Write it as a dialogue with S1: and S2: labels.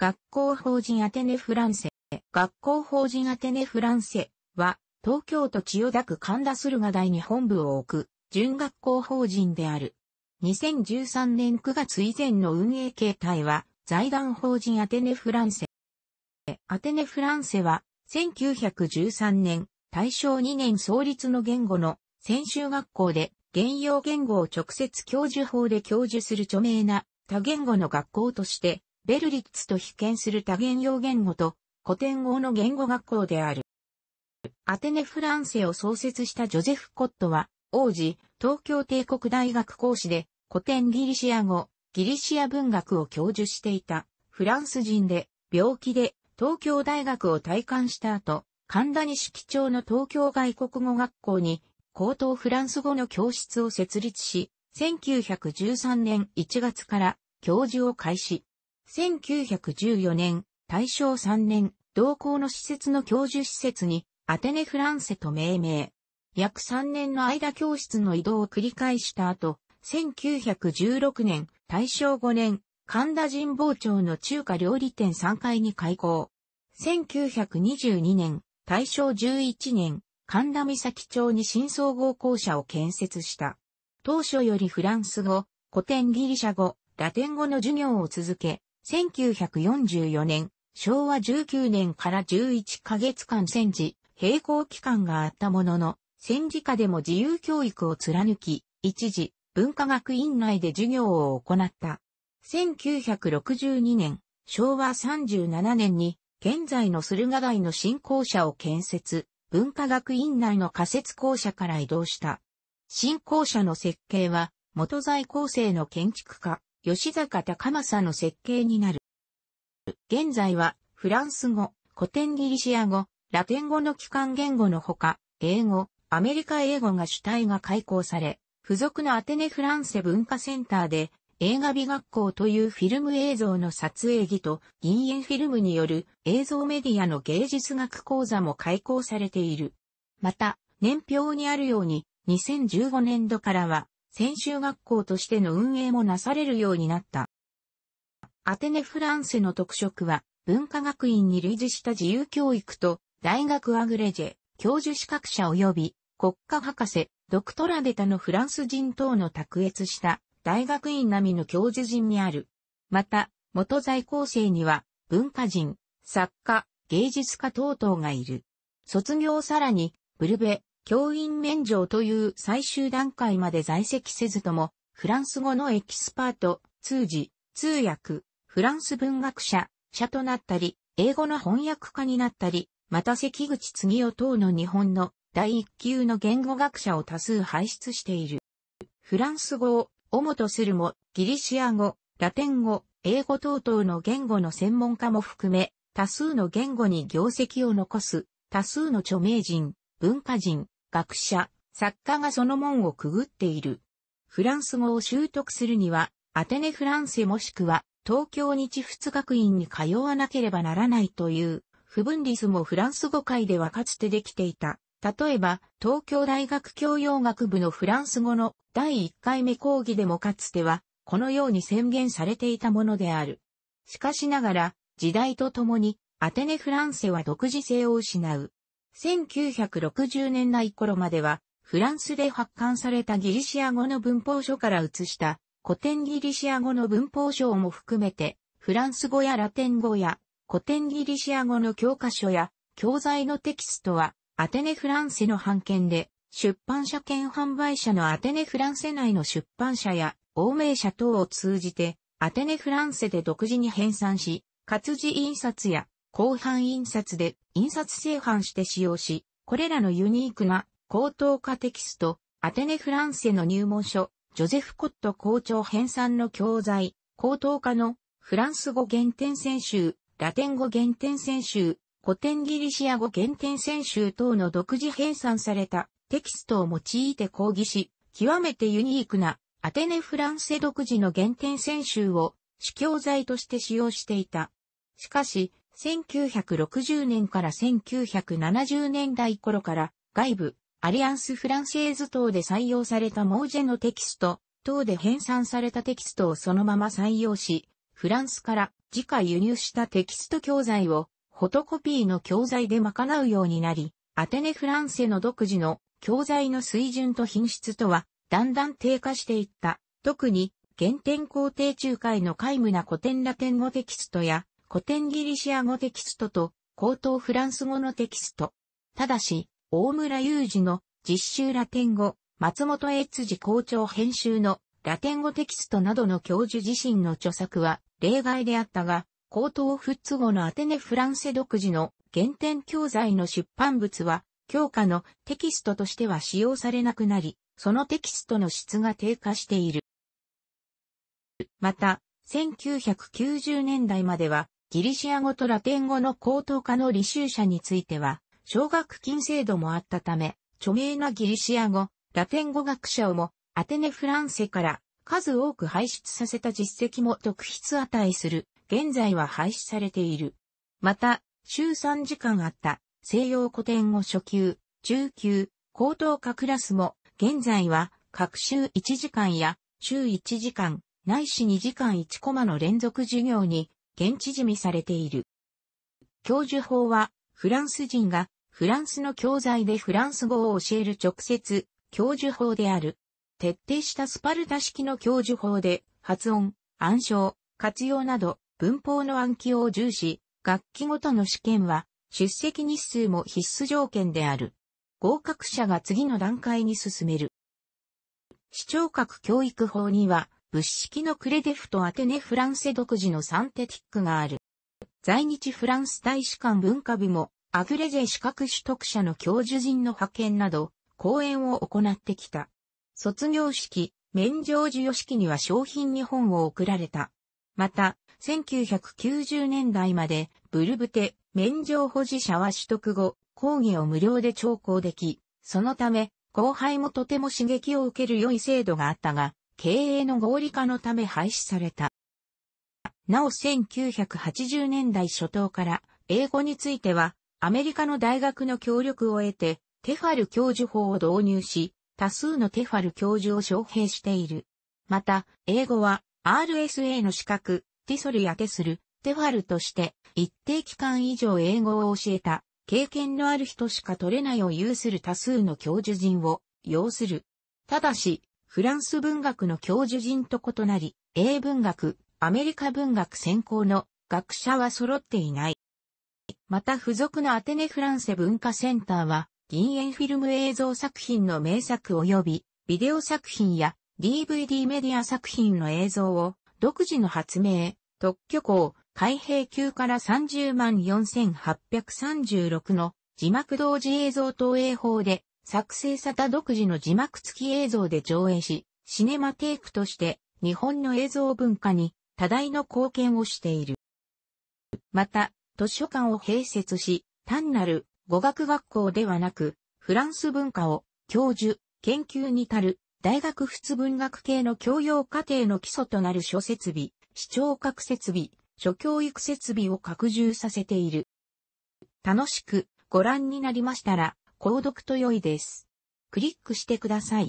S1: 学校法人アテネフランセ。学校法人アテネフランセは、東京都千代田区神田駿河台に本部を置く、準学校法人である。2013年9月以前の運営形態は、財団法人アテネフランセ。アテネフランセは、1913年、大正2年創立の言語の専修学校で、現用言語を直接教授法で教授する著名な多言語の学校として、ベルリッツと被験する多言語言語と古典語の言語学校である。アテネ・フランセを創設したジョゼフ・コットは、王子、東京帝国大学講師で、古典ギリシア語、ギリシア文学を教授していた、フランス人で、病気で、東京大学を退官した後、神田錦町の東京外国語学校に、高等フランス語の教室を設立し、1913年1月から教授を開始。1914年、大正3年、同校の施設の教授施設に、アテネフランセと命名。約3年の間教室の移動を繰り返した後、1916年、大正5年、神田神保町の中華料理店3階に開校。1922年、大正11年、神田岬町に新総合校舎を建設した。当初よりフランス語、古典ギリシャ語、ラテン語の授業を続け、1944年、昭和19年から11ヶ月間戦時、並行期間があったものの、戦時下でも自由教育を貫き、一時、文化学院内で授業を行った。1962年、昭和37年に、現在の駿河台の新校舎を建設、文化学院内の仮設校舎から移動した。新校舎の設計は、元在構成の建築家、吉坂高政の設計になる。現在は、フランス語、古典ギリシア語、ラテン語の機関言語のほか、英語、アメリカ英語が主体が開講され、付属のアテネフランセ文化センターで、映画美学校というフィルム映像の撮影技と銀塩フィルムによる映像メディアの芸術学講座も開講されている。また、年表にあるように、2015年度からは専修学校としての運営もなされるようになった。アテネ・フランセの特色は、文化学院に類似した自由教育と、大学アグレジェ、教授資格者及び、国家博士、ドクトラデタのフランス人等の卓越した大学院並みの教授陣にある。また、元在校生には文化人、作家、芸術家等々がいる。卒業さらに、ブルベ、教員免状という最終段階まで在籍せずとも、フランス語のエキスパート、通詞、通訳、フランス文学者、者となったり、英語の翻訳家になったり、また関口次夫等の日本の第一級の言語学者を多数輩出している。フランス語を主とするも、ギリシア語、ラテン語、英語等々の言語の専門家も含め、多数の言語に業績を残す、多数の著名人、文化人、学者、作家がその門をくぐっている。フランス語を習得するには、アテネフランセもしくは東京日仏学院に通わなければならないという、不分率もフランス語界ではかつてできていた。例えば、東京大学教養学部のフランス語の第1回目講義でもかつては、このように宣言されていたものである。しかしながら、時代とともに、アテネフランセは独自性を失う。1960年代頃までは、フランスで発刊されたギリシア語の文法書から移した古典ギリシア語の文法書も含めて、フランス語やラテン語や古典ギリシア語の教科書や教材のテキストはアテネフランセの版権で出版社兼販売者のアテネフランセ内の出版社や欧米社等を通じてアテネフランセで独自に編纂し、活字印刷や後半印刷で印刷製版して使用し、これらのユニークな高等科テキスト、アテネ・フランセの入門書、ジョゼフ・コット校長編纂の教材、高等科のフランス語原点選集、ラテン語原点選集、古典ギリシア語原点選集等の独自編纂されたテキストを用いて講義し、極めてユニークなアテネ・フランセ独自の原点選集を主教材として使用していた。しかし、1960年から1970年代頃から外部、アリアンス・フランシェーズ等で採用されたモージェのテキスト、等で編纂されたテキストをそのまま採用し、フランスから自家輸入したテキスト教材をフォトコピーの教材で賄うようになり、アテネ・フランセの独自の教材の水準と品質とはだんだん低下していった。特に原点工程仲介の皆無な古典ラテン語テキストや古典ギリシア語テキストと高等フランス語のテキスト。ただし、大村雄二の実習ラテン語、松本英次校長編集のラテン語テキストなどの教授自身の著作は例外であったが、高等フッツ語のアテネ・フランセ独自の原点教材の出版物は、教科のテキストとしては使用されなくなり、そのテキストの質が低下している。また、1990年代までは、ギリシア語とラテン語の高等科の履修者については、奨学金制度もあったため、著名なギリシア語、ラテン語学者をも、アテネ・フランセから数多く輩出させた実績も特筆値する、現在は廃止されている。また、週3時間あった西洋古典語初級、中級、高等科クラスも、現在は各週1時間や週1時間、ないし2時間1コマの連続授業に現地締めされている。教授法は、フランス人が、フランスの教材でフランス語を教える直接、教授法である。徹底したスパルタ式の教授法で、発音、暗唱、活用など、文法の暗記を重視、学期ごとの試験は、出席日数も必須条件である。合格者が次の段階に進める。視聴覚教育法には、物式のクレデフとアテネフランセ独自のサンテティックがある。在日フランス大使館文化部も、アグレジェ資格取得者の教授陣の派遣など、講演を行ってきた。卒業式、免状授与式には商品に本を贈られた。また、1990年代まで、ブルブテ、免状保持者は取得後、講義を無料で聴講でき、そのため、後輩もとても刺激を受ける良い制度があったが、経営の合理化のため廃止された。なお1980年代初頭から英語についてはアメリカの大学の協力を得てテファル教授法を導入し多数のテファル教授を招聘している。また英語は RSA の資格ティソルやテスルテファルとして一定期間以上英語を教えた経験のある人しか取れないを有する多数の教授陣を要する。ただし、フランス文学の教授陣と異なり、英文学、アメリカ文学専攻の学者は揃っていない。また付属のアテネフランセ文化センターは、銀塩フィルム映像作品の名作及び、ビデオ作品や DVD メディア作品の映像を、独自の発明、特許校、開閉級から30万4836の字幕同時映像投影法で作成さた独自の字幕付き映像で上映し、シネマテイクとして日本の映像文化に多大の貢献をしている。また、図書館を併設し、単なる語学学校ではなく、フランス文化を教授、研究に足る大学仏文学系の教養課程の基礎となる諸設備、視聴覚設備、諸教育設備を拡充させている。楽しくご覧になりましたら、購読と良いです。クリックしてください。